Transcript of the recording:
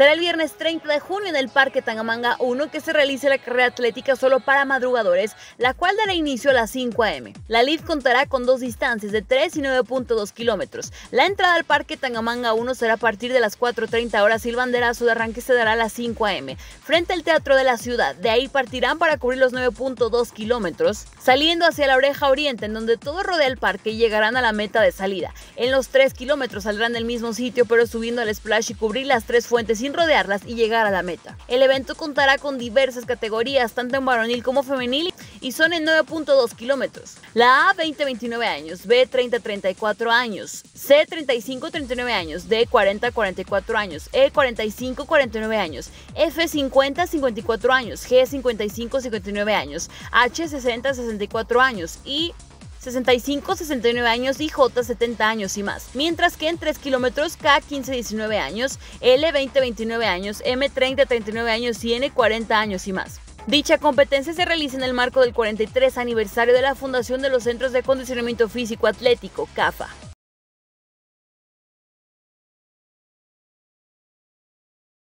Será el viernes 30 de junio en el Parque Tangamanga 1 que se realice la carrera atlética solo para madrugadores, la cual dará inicio a las 5 a.m. La LID contará con dos distancias de 3 y 9.2 kilómetros. La entrada al Parque Tangamanga 1 será a partir de las 4.30 horas y el banderazo de arranque se dará a las 5 a.m. frente al Teatro de la Ciudad. De ahí partirán para cubrir los 9.2 kilómetros, saliendo hacia la oreja oriente en donde todo rodea el parque y llegarán a la meta de salida. En los 3 kilómetros saldrán del mismo sitio pero subiendo al splash y cubrir las tres fuentes y rodearlas y llegar a la meta. El evento contará con diversas categorías, tanto en varonil como femenil, y son en 9.2 kilómetros. La A 20 29 años, B 30 34 años, C 35 39 años, D 40 44 años, E 45 49 años, F 50 54 años, G 55 59 años, H 60 64 años y 65, 69 años y J 70 años y más. Mientras que en 3 kilómetros K 15, 19 años, L 20, 29 años, M 30, 39 años y N 40 años y más. Dicha competencia se realiza en el marco del 43 aniversario de la Fundación de los Centros de Condicionamiento Físico Atlético, CAFA.